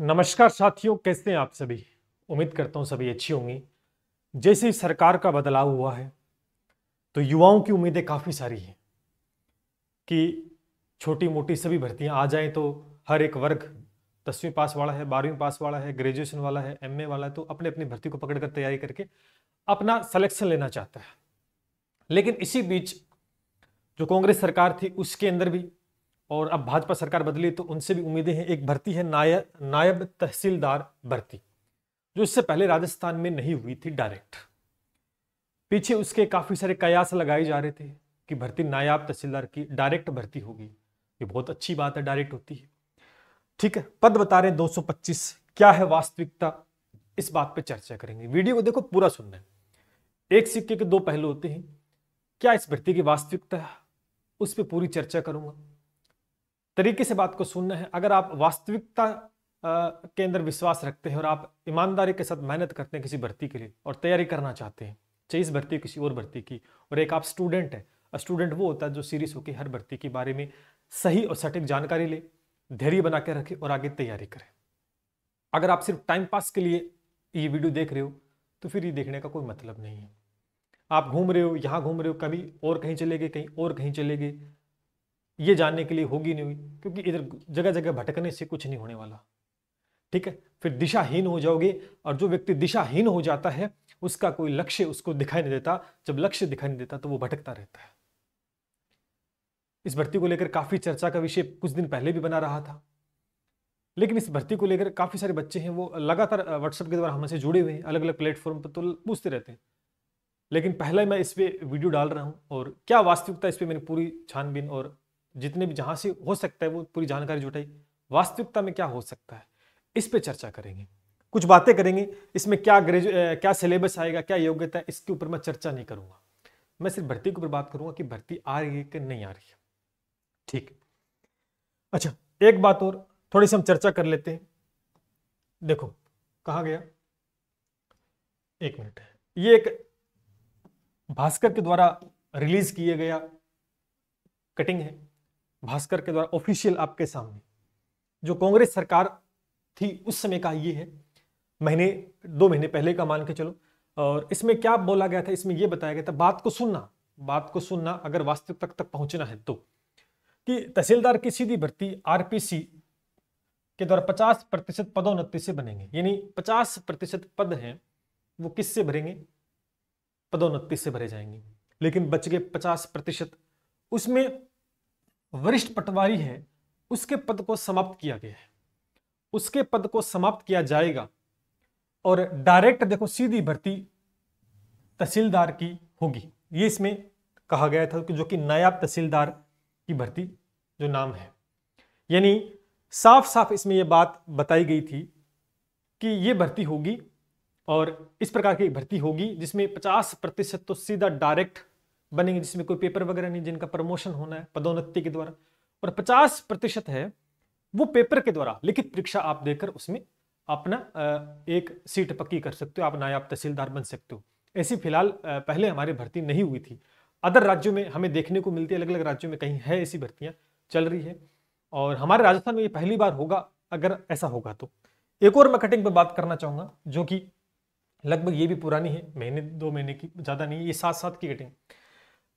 नमस्कार साथियों कैसे हैं आप सभी उम्मीद करता हूं सभी अच्छी होंगी जैसे ही सरकार का बदलाव हुआ है तो युवाओं की उम्मीदें काफ़ी सारी हैं कि छोटी मोटी सभी भर्तियां आ जाएं तो हर एक वर्ग दसवीं पास वाला है बारहवीं पास वाला है ग्रेजुएशन वाला है एमए वाला है तो अपने अपनी भर्ती को पकड़कर तैयारी करके अपना सलेक्शन लेना चाहता है लेकिन इसी बीच जो कांग्रेस सरकार थी उसके अंदर भी और अब भाजपा सरकार बदली तो उनसे भी उम्मीदें हैं एक भर्ती है नाय, नायब तहसीलदार भर्ती जो इससे पहले राजस्थान में नहीं हुई थी डायरेक्ट पीछे उसके काफ़ी सारे कयास लगाए जा रहे थे कि भर्ती नायाब तहसीलदार की डायरेक्ट भर्ती होगी ये बहुत अच्छी बात है डायरेक्ट होती है ठीक है पद बता रहे हैं क्या है वास्तविकता इस बात पर चर्चा करेंगे वीडियो को देखो पूरा सुनना है एक सिक्के के दो पहलू होते हैं क्या इस भर्ती की वास्तविकता है उस पर पूरी चर्चा करूंगा तरीके से बात को सुनना है अगर आप वास्तविकता के अंदर विश्वास रखते हैं और आप ईमानदारी के साथ मेहनत करते हैं किसी भर्ती के लिए और तैयारी करना चाहते हैं चाहे इस भर्ती किसी और भर्ती की और एक आप स्टूडेंट है स्टूडेंट वो होता है जो सीरियस होकर हर भर्ती के बारे में सही और सटीक जानकारी ले धैर्य बना के रखे और आगे तैयारी करें अगर आप सिर्फ टाइम पास के लिए ये वीडियो देख रहे हो तो फिर ये देखने का कोई मतलब नहीं है आप घूम रहे हो यहाँ घूम रहे हो कभी और कहीं चले गए कहीं और कहीं चले गए ये जानने के लिए होगी नहीं हुई क्योंकि इधर जगह जगह भटकने से कुछ नहीं होने वाला ठीक है फिर दिशाहीन हो जाओगे और जो व्यक्ति दिशाहीन हो जाता है उसका कोई लक्ष्य उसको दिखाई नहीं देता जब लक्ष्य दिखाई नहीं देता तो वो भटकता रहता है इस भर्ती को लेकर काफी चर्चा का विषय कुछ दिन पहले भी बना रहा था लेकिन इस भर्ती को लेकर काफी सारे बच्चे हैं वो लगातार व्हाट्सएप के द्वारा हमसे जुड़े हुए हैं अलग अलग प्लेटफॉर्म पर तो पूछते रहते हैं लेकिन पहले मैं इस पर वीडियो डाल रहा हूँ और क्या वास्तविकता इस पर मैंने पूरी छानबीन और जितने भी जहां से हो सकता है वो पूरी जानकारी जुटाई वास्तविकता में क्या हो सकता है इस पर चर्चा करेंगे कुछ बातें करेंगे इसमें क्या ग्रेजु क्या सिलेबस आएगा क्या योग्यता है इसके ऊपर मैं चर्चा नहीं करूंगा मैं सिर्फ भर्ती के ऊपर बात करूंगा कि भर्ती आ रही है कि नहीं आ रही है ठीक अच्छा एक बात और थोड़ी सी हम चर्चा कर लेते हैं देखो कहा गया एक मिनट ये एक भास्कर के द्वारा रिलीज किया गया कटिंग है भास्कर के द्वारा ऑफिशियल आपके सामने जो कांग्रेस सरकार थी उस समय का ये है महीने दो महीने पहले का मान के चलो और इसमें क्या बोला गया था इसमें यह बताया गया था बात को सुनना बात को सुनना अगर वास्तविक तक तक पहुंचना है तो कि तहसीलदार की सीधी भर्ती आरपीसी के द्वारा पचास प्रतिशत पदोन्नति से बनेंगे यानी पचास प्रतिशत पद हैं वो किससे भरेंगे पदोन्नति से भरे जाएंगे लेकिन बच गए पचास प्रतिशत उसमें वरिष्ठ पटवारी है उसके पद को समाप्त किया गया है उसके पद को समाप्त किया जाएगा और डायरेक्ट देखो सीधी भर्ती तहसीलदार की होगी ये इसमें कहा गया था कि जो कि नायाब तहसीलदार की भर्ती जो नाम है यानी साफ साफ इसमें यह बात बताई गई थी कि ये भर्ती होगी और इस प्रकार की भर्ती होगी जिसमें 50 प्रतिशत तो सीधा डायरेक्ट बनेंगे जिसमें कोई पेपर वगैरह नहीं जिनका प्रमोशन होना है पदोन्नति के द्वारा और पचास प्रतिशत है वो पेपर के द्वारा लिखित परीक्षा आप देकर उसमें अपना एक सीट पक्की कर सकते हो आप नायाब तहसीलदार बन सकते हो ऐसी फिलहाल पहले हमारी भर्ती नहीं हुई थी अदर राज्यों में हमें देखने को मिलती है अलग अलग राज्यों में कहीं है ऐसी भर्तियाँ चल रही है और हमारे राजस्थान में ये पहली बार होगा अगर ऐसा होगा तो एक और मैं कटिंग पर बात करना चाहूँगा जो कि लगभग ये भी पुरानी है महीने दो महीने की ज़्यादा नहीं है ये साथ साथ की कटिंग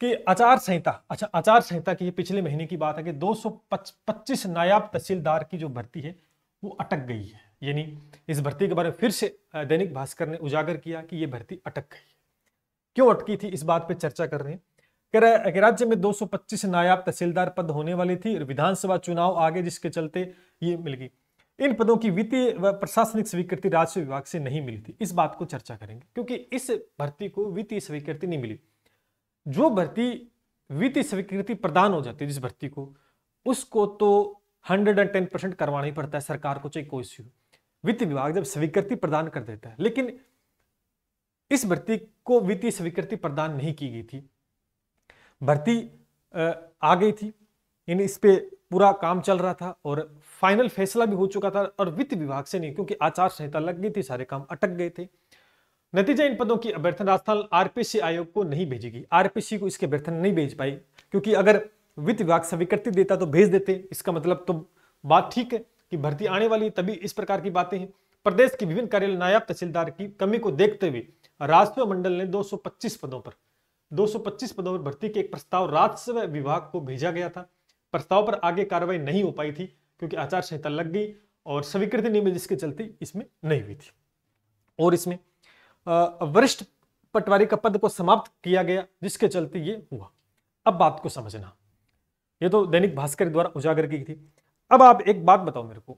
कि आचार संहिता अच्छा आचार संहिता की पिछले महीने की बात है कि दो पच्चीस नायाब तहसीलदार की जो भर्ती है वो अटक गई है यानी इस भर्ती के बारे में फिर से दैनिक भास्कर ने उजागर किया कि ये भर्ती अटक गई क्यों अटकी थी इस बात पर चर्चा कर रहे हैं राज्य में 225 नायाब तहसीलदार पद होने वाली थी और विधानसभा चुनाव आगे जिसके चलते ये मिल गई इन पदों की वित्तीय व प्रशासनिक स्वीकृति राजस्व विभाग से नहीं मिली थी इस बात को चर्चा करेंगे क्योंकि इस भर्ती को वित्तीय स्वीकृति नहीं मिली जो भर्ती वित्तीय स्वीकृति प्रदान हो जाती है जिस भर्ती को उसको तो हंड्रेड एंड टेन परसेंट करवाना ही पड़ता है सरकार को चाहे कोई सी वित्त विभाग जब स्वीकृति प्रदान कर देता है लेकिन इस भर्ती को वित्तीय स्वीकृति प्रदान नहीं की गई थी भर्ती आ गई थी इन इस पर पूरा काम चल रहा था और फाइनल फैसला भी हो चुका था और वित्त विभाग से नहीं क्योंकि आचार संहिता लग गई थी सारे काम अटक गए थे नतीजा इन पदों की अभ्यर्थन राजस्थान आरपीसी आयोग को नहीं भेजेगी आरपीसी को इसके अभ्यर्थन नहीं भेज पाई क्योंकि अगर वित्त विभाग स्वीकृति देता तो भेज देते इसका मतलब तो बात ठीक है कि भर्ती आने वाली तभी इस प्रकार की बातें हैं प्रदेश के विभिन्न कार्यालय नायब तहसीलदार की कमी को देखते हुए राजस्व मंडल ने 225 पदों पर 225 पदों पर भर्ती के एक प्रस्ताव राजस्व विभाग को भेजा गया था प्रस्ताव पर आगे कार्रवाई नहीं हो पाई थी क्योंकि आचार संहिता लग गई और स्वीकृति नहीं मिली जिसके चलते इसमें नहीं हुई थी और इसमें वरिष्ठ पटवारी का पद को समाप्त किया गया जिसके चलते ये हुआ अब बात को समझना ये तो दैनिक भास्कर द्वारा उजागर की थी अब आप एक बात बताओ मेरे को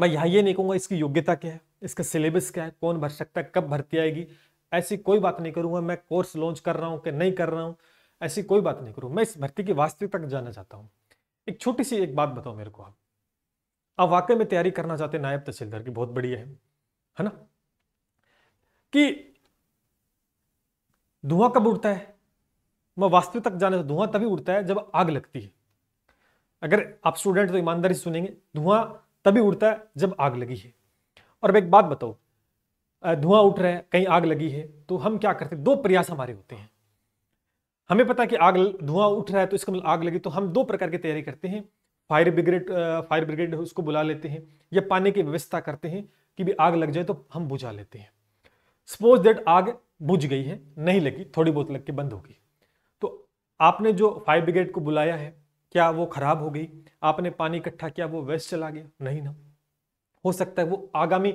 मैं यहाँ ये नहीं कहूंगा इसकी योग्यता क्या है इसका सिलेबस क्या है कौन भर सकता है कब भर्ती आएगी ऐसी कोई बात नहीं करूँगा मैं कोर्स लॉन्च कर रहा हूँ कि नहीं कर रहा हूँ ऐसी कोई बात नहीं करूँ मैं इस भर्ती की वास्तविक तक जाना चाहता हूँ एक छोटी सी एक बात बताओ मेरे को आप वाकई में तैयारी करना चाहते हैं नायब तहसीलदार की बहुत बढ़िया है है ना कि धुआं कब उड़ता है मैं वास्तविक तक जाने से धुआं तभी उड़ता है जब आग लगती है अगर आप स्टूडेंट तो ईमानदारी सुनेंगे धुआं तभी उड़ता है जब आग लगी है और अब एक बात बताओ धुआं उठ रहा है कहीं आग लगी है तो हम क्या करते हैं दो प्रयास हमारे होते हैं हमें पता है कि आग धुआं उठ रहा है तो इसका मतलब आग लगी तो हम दो प्रकार की तैयारी करते हैं फायर ब्रिगेड फायर ब्रिगेड उसको बुला लेते हैं या पानी की व्यवस्था करते हैं कि भी आग लग जाए तो हम बुझा लेते हैं सपोज दैट आग बुझ गई है नहीं लगी थोड़ी बहुत लग के बंद होगी तो आपने जो फायर ब्रिगेड को बुलाया है क्या वो खराब हो गई आपने पानी इकट्ठा किया वो वेस्ट चला गया नहीं ना हो सकता है वो आगामी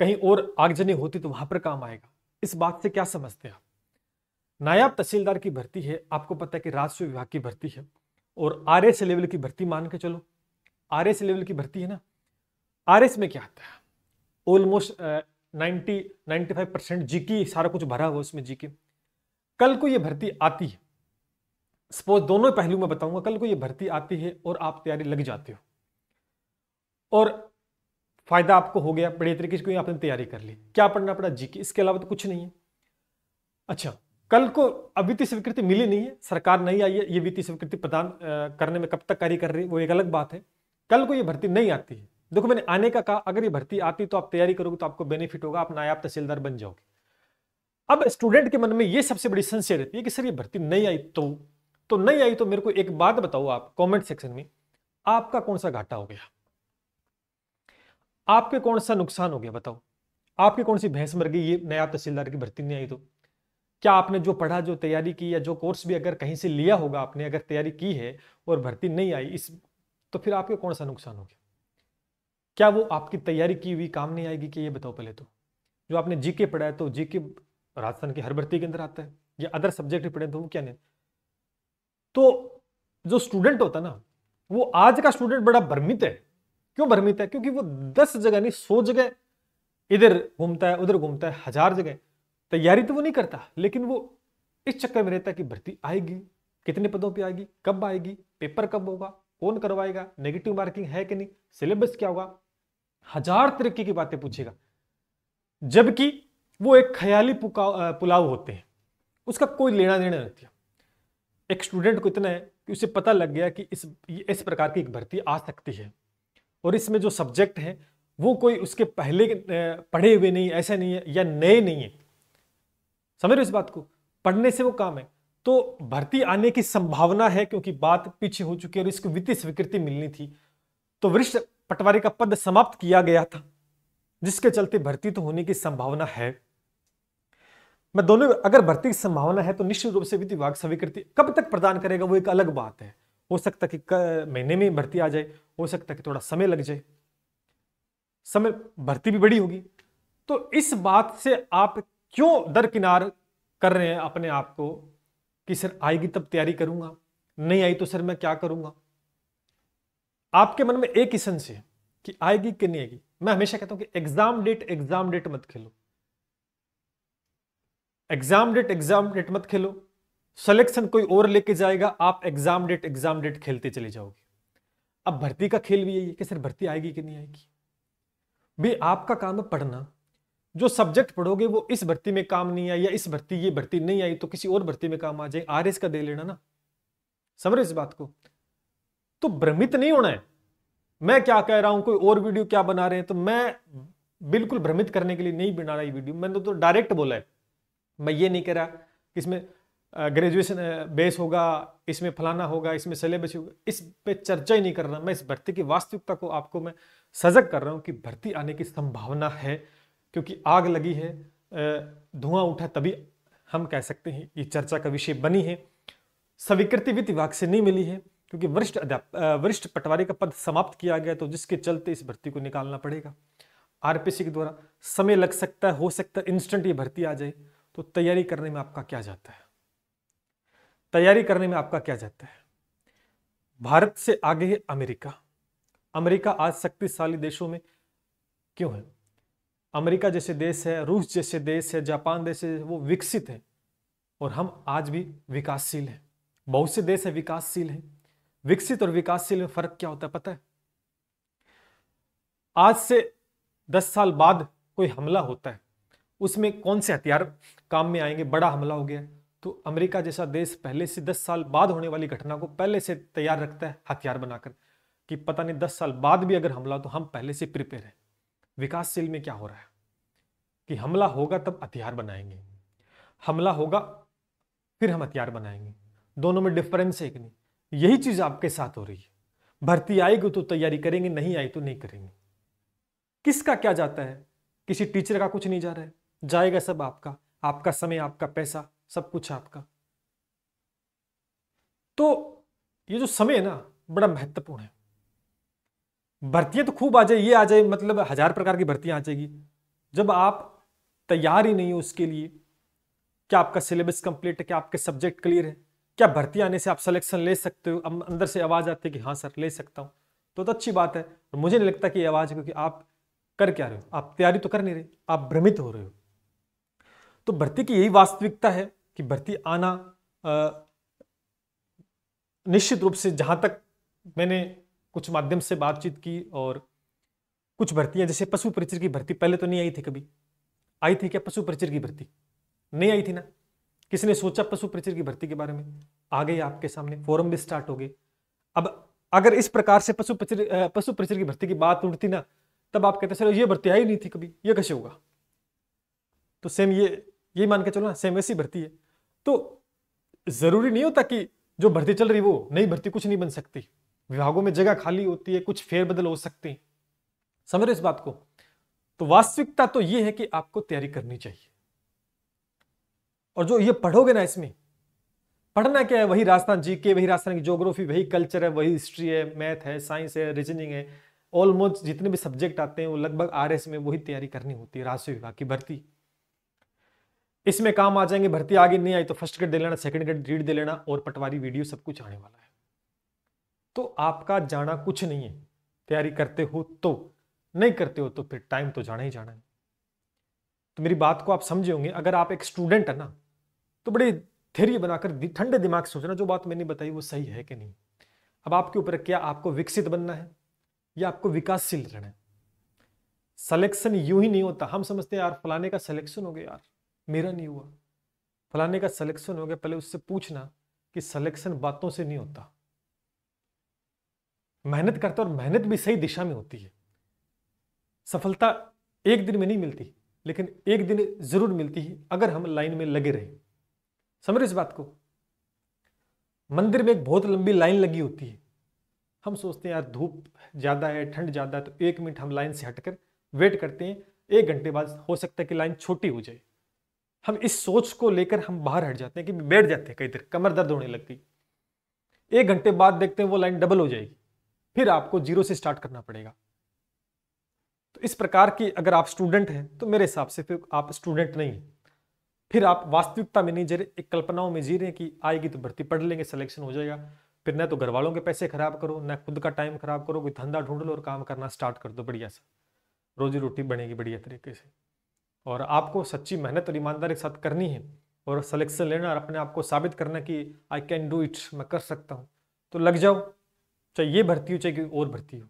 कहीं और आगजनी होती तो वहां पर काम आएगा इस बात से क्या समझते हैं आप नायाब तहसीलदार की भर्ती है आपको पता है कि राजस्व विभाग की भर्ती है और आर एस लेवल की भर्ती मान के चलो आर एस लेवल की भर्ती है ना आर एस में क्या आता है ऑलमोस्ट नाइन्टी फाइव परसेंट की सारा कुछ भरा हुआ उसमें जी के कल को ये भर्ती आती है सपोज दोनों पहलू में बताऊंगा कल को ये भर्ती आती है और आप तैयारी लग जाते हो और फायदा आपको हो गया बढ़िया तरीके से कोई आपने तैयारी कर ली क्या पढ़ना पड़ा की इसके अलावा तो कुछ नहीं है अच्छा कल को वित्तीय स्वीकृति मिली नहीं है सरकार नहीं आई है ये वित्तीय स्वीकृति प्रदान करने में कब तक कार्य कर रही है वो एक अलग बात है कल को ये भर्ती नहीं आती है देखो मैंने आने का कहा अगर ये भर्ती आती तो आप तैयारी करोगे तो आपको बेनिफिट होगा आप नायाब तहसीलदार बन जाओगे अब स्टूडेंट के मन में ये सबसे बड़ी संशय रहती है कि सर ये भर्ती नहीं आई तो तो नहीं आई तो मेरे को एक बात बताओ आप कमेंट सेक्शन में आपका कौन सा घाटा हो गया आपके कौन सा नुकसान हो गया बताओ आपकी कौन सी भैंस मर गई ये नया तहसीलदार की भर्ती नहीं आई तो क्या आपने जो पढ़ा जो तैयारी की या जो कोर्स भी अगर कहीं से लिया होगा आपने अगर तैयारी की है और भर्ती नहीं आई इस तो फिर आपके कौन सा नुकसान हो गया क्या वो आपकी तैयारी की हुई काम नहीं आएगी कि ये बताओ पहले तो जो आपने जीके पढ़ा है तो जीके राजस्थान की हर भर्ती के अंदर आता है या अदर सब्जेक्ट पढ़े तो वो क्या नहीं तो जो स्टूडेंट होता ना वो आज का स्टूडेंट बड़ा भ्रमित है क्यों भ्रमित है क्योंकि वो दस जगह नहीं सौ जगह इधर घूमता है उधर घूमता है हजार जगह तैयारी तो वो नहीं करता लेकिन वो इस चक्कर में रहता है कि भर्ती आएगी कितने पदों पे आएगी कब आएगी पेपर कब होगा कौन करवाएगा नेगेटिव मार्किंग है कि नहीं सिलेबस क्या होगा हजार तरीके की बातें पूछेगा जबकि वो एक ख्याली पुलाव होते हैं उसका कोई लेना देना नहीं था एक स्टूडेंट को इतना है कि उसे पता लग गया कि इस इस प्रकार की एक भर्ती आ सकती है और इसमें जो सब्जेक्ट है वो कोई उसके पहले पढ़े हुए नहीं ऐसे नहीं है या नए नहीं है समझ रहे इस बात को पढ़ने से वो काम है तो भर्ती आने की संभावना है क्योंकि बात पीछे हो चुकी है और इसको वित्तीय स्वीकृति मिलनी थी तो वरिष्ठ पटवारी का पद समाप्त किया गया था जिसके चलते भर्ती तो होने की संभावना है मैं दोनों अगर भर्ती की संभावना है तो निश्चित रूप से वित्त विभाग स्वीकृति कब तक प्रदान करेगा वो एक अलग बात है हो सकता है कि महीने में भर्ती आ जाए हो सकता है कि थोड़ा समय लग जाए समय भर्ती भी बड़ी होगी तो इस बात से आप क्यों दरकिनार कर रहे हैं अपने आप को कि सर आएगी तब तैयारी करूंगा नहीं आई तो सर मैं क्या करूंगा आपके मन में एक ही संशय है कि आएगी कि नहीं आएगी मैं हमेशा कहता हूं कि एग्जाम डेट एग्जाम डेट मत खेलो एग्जाम डेट एग्जाम डेट मत खेलो सिलेक्शन कोई और लेके जाएगा आप एग्जाम डेट एग्जाम डेट खेलते चले जाओगे अब भर्ती का खेल भी यही है कि सर भर्ती आएगी कि नहीं आएगी भी आपका काम है पढ़ना जो सब्जेक्ट पढ़ोगे वो इस भर्ती में काम नहीं आई या इस भर्ती ये भर्ती नहीं आई तो किसी और भर्ती में काम आ जाए आर का दे लेना ना समझ इस बात को तो भ्रमित नहीं होना है मैं क्या कह रहा हूं कोई और वीडियो क्या बना रहे हैं तो मैं बिल्कुल भ्रमित करने के लिए नहीं बना रहा ये वीडियो मैंने तो डायरेक्ट बोला है मैं ये नहीं कह रहा कि इसमें ग्रेजुएशन बेस होगा इसमें फलाना होगा इसमें सिलेबस होगा इस पे चर्चा ही नहीं कर रहा मैं इस भर्ती की वास्तविकता को आपको मैं सजग कर रहा हूँ कि भर्ती आने की संभावना है क्योंकि आग लगी है धुआं उठा तभी हम कह सकते हैं ये चर्चा का विषय बनी है स्वीकृति वित्त विभाग से नहीं मिली है क्योंकि वरिष्ठ वरिष्ठ पटवारी का पद समाप्त किया गया तो जिसके चलते इस भर्ती को निकालना पड़ेगा आरपीसी के द्वारा समय लग सकता है हो सकता है इंस्टेंट ये भर्ती आ जाए तो तैयारी करने में आपका क्या जाता है तैयारी करने में आपका क्या जाता है भारत से आगे है अमेरिका अमेरिका आज शक्तिशाली देशों में क्यों है अमेरिका जैसे देश है रूस जैसे देश है जापान जैसे वो विकसित है और हम आज भी विकासशील हैं बहुत से देश है विकासशील हैं विकसित और विकासशील में फर्क क्या होता है पता है आज से दस साल बाद कोई हमला होता है उसमें कौन से हथियार काम में आएंगे बड़ा हमला हो गया तो अमेरिका जैसा देश पहले से दस साल बाद होने वाली घटना को पहले से तैयार रखता है हथियार बनाकर कि पता नहीं दस साल बाद भी अगर हमला तो हम पहले से प्रिपेयर हैं विकासशील में क्या हो रहा है कि हमला होगा तब हथियार बनाएंगे हमला होगा फिर हम हथियार बनाएंगे दोनों में डिफरेंस है कि नहीं यही चीज आपके साथ हो रही है भर्ती आएगी तो तैयारी करेंगे नहीं आई तो नहीं करेंगे किसका क्या जाता है किसी टीचर का कुछ नहीं जा रहा है जाएगा सब आपका आपका समय आपका पैसा सब कुछ आपका तो ये जो समय है ना बड़ा महत्वपूर्ण है भर्तियां तो खूब आ जाए ये आ जाए मतलब हजार प्रकार की भर्तियां आ जाएगी जब आप तैयार ही नहीं हो उसके लिए क्या आपका सिलेबस कंप्लीट है क्या आपके सब्जेक्ट क्लियर है क्या भर्ती आने से आप सिलेक्शन ले सकते हो अं-, अंदर से आवाज़ आती है कि हाँ सर ले सकता हूँ तो, तो अच्छी बात है मुझे नहीं लगता कि ये आवाज़ है क्योंकि आप कर क्या रहे हो आप तैयारी तो कर नहीं रहे आप भ्रमित हो रहे हो तो भर्ती की यही वास्तविकता है कि भर्ती आना आ, निश्चित रूप से जहाँ तक मैंने कुछ माध्यम से बातचीत की और कुछ भर्तियाँ जैसे पशु परिचर की भर्ती पहले तो नहीं आई थी कभी आई थी क्या पशु परिचर की भर्ती नहीं आई थी ना किसी ने सोचा पशु प्रचर की भर्ती के बारे में आ गई आपके सामने फोरम भी स्टार्ट हो गए अब अगर इस प्रकार से पशु प्रचर पशु प्रचर की भर्ती की बात उठती ना तब आप कहते सर ये भर्ती आई नहीं थी कभी ये कैसे होगा तो सेम ये ये मान के चलो ना सेम ऐसी भर्ती है तो जरूरी नहीं होता कि जो भर्ती चल रही वो नई भर्ती कुछ नहीं बन सकती विभागों में जगह खाली होती है कुछ फेरबदल हो हैं समझ रहे इस बात को तो वास्तविकता तो ये है कि आपको तैयारी करनी चाहिए और जो ये पढ़ोगे ना इसमें पढ़ना क्या है वही राजस्थान जी के वही राजस्थान की जोग्राफी वही कल्चर है वही हिस्ट्री है मैथ है साइंस है रीजनिंग है ऑलमोस्ट जितने भी सब्जेक्ट आते हैं वो लगभग आर एस में वही तैयारी करनी होती है राजस्व विभाग की भर्ती इसमें काम आ जाएंगे भर्ती आगे नहीं आई तो फर्स्ट ग्रेड दे लेना सेकंड ग्रेड रीड दे लेना और पटवारी वीडियो सब कुछ आने वाला है तो आपका जाना कुछ नहीं है तैयारी करते हो तो नहीं करते हो तो फिर टाइम तो जाना ही जाना है तो मेरी बात को आप समझे होंगे अगर आप एक स्टूडेंट है ना तो बड़े धैर्य बनाकर ठंडे दिमाग से सोचना जो बात मैंने बताई वो सही है कि नहीं अब आपके ऊपर क्या आपको विकसित बनना है या आपको विकासशील रहना है सलेक्शन यूं ही नहीं होता हम समझते हैं यार फलाने का सलेक्शन हो गया यार मेरा नहीं हुआ फलाने का सलेक्शन हो गया पहले उससे पूछना कि सलेक्शन बातों से नहीं होता मेहनत करता और मेहनत भी सही दिशा में होती है सफलता एक दिन में नहीं मिलती लेकिन एक दिन जरूर मिलती है अगर हम लाइन में लगे रहें समझ इस बात को मंदिर में एक बहुत लंबी लाइन लगी होती है हम सोचते हैं यार धूप ज़्यादा है ठंड ज़्यादा है तो एक मिनट हम लाइन से हटकर वेट करते हैं एक घंटे बाद हो सकता है कि लाइन छोटी हो जाए हम इस सोच को लेकर हम बाहर हट जाते हैं कि बैठ जाते हैं कई देर कमर दर्द होने लग गई एक घंटे बाद देखते हैं वो लाइन डबल हो जाएगी फिर आपको जीरो से स्टार्ट करना पड़ेगा तो इस प्रकार की अगर आप स्टूडेंट हैं तो मेरे हिसाब से फिर आप स्टूडेंट नहीं हैं फिर आप वास्तविकता में नहीं जरे एक कल्पनाओं में जी रहे हैं कि आएगी तो भर्ती पढ़ लेंगे सिलेक्शन हो जाएगा फिर ना तो घर वालों के पैसे खराब करो न खुद का टाइम खराब करो कोई धंधा ढूंढ लो और काम करना स्टार्ट कर दो बढ़िया से रोजी रोटी बनेगी बढ़िया तरीके से और आपको सच्ची मेहनत और ईमानदारी के साथ करनी है और सिलेक्शन लेना और अपने आप को साबित करना कि आई कैन डू इट मैं कर सकता हूँ तो लग जाओ चाहे ये भर्ती हो चाहे कोई और भर्ती हो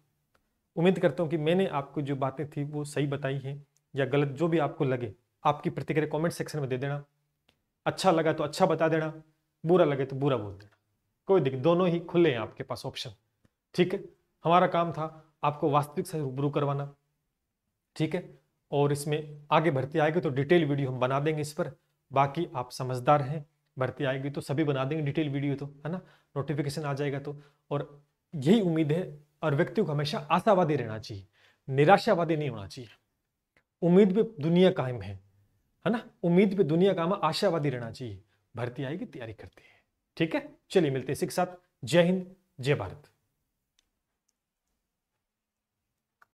उम्मीद करता हूँ कि मैंने आपको जो बातें थी वो सही बताई हैं या गलत जो भी आपको लगे आपकी प्रतिक्रिया कमेंट सेक्शन में दे देना अच्छा लगा तो अच्छा बता देना बुरा लगे तो बुरा बोल देना कोई दिक्कत दोनों ही खुले हैं आपके पास ऑप्शन ठीक है हमारा काम था आपको वास्तविक से रूबरू करवाना ठीक है और इसमें आगे भर्ती आएगी तो डिटेल वीडियो हम बना देंगे इस पर बाकी आप समझदार हैं भर्ती आएगी तो सभी बना देंगे डिटेल वीडियो तो है ना नोटिफिकेशन आ जाएगा तो और यही उम्मीद है और व्यक्ति को हमेशा आशावादी रहना चाहिए निराशावादी नहीं होना चाहिए उम्मीद पे दुनिया कायम है है ना उम्मीद पे दुनिया का हम आशावादी रहना चाहिए भर्ती आएगी तैयारी करते हैं ठीक है चलिए मिलते हैं इसी के साथ जय हिंद जय भारत